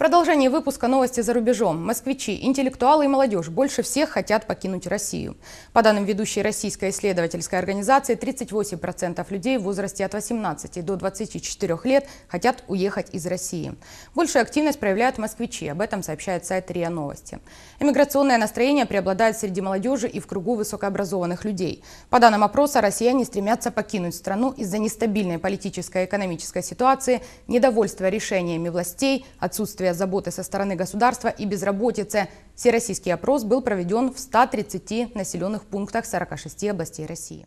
Продолжение выпуска новости за рубежом. Москвичи, интеллектуалы и молодежь больше всех хотят покинуть Россию. По данным ведущей российской исследовательской организации, 38% людей в возрасте от 18 до 24 лет хотят уехать из России. Большую активность проявляют москвичи, об этом сообщает сайт РИА Новости. Эмиграционное настроение преобладает среди молодежи и в кругу высокообразованных людей. По данным опроса, россияне стремятся покинуть страну из-за нестабильной политической и экономической ситуации, недовольства решениями властей, отсутствия отсутствие заботы со стороны государства и безработицы. Всероссийский опрос был проведен в 130 населенных пунктах 46 областей России.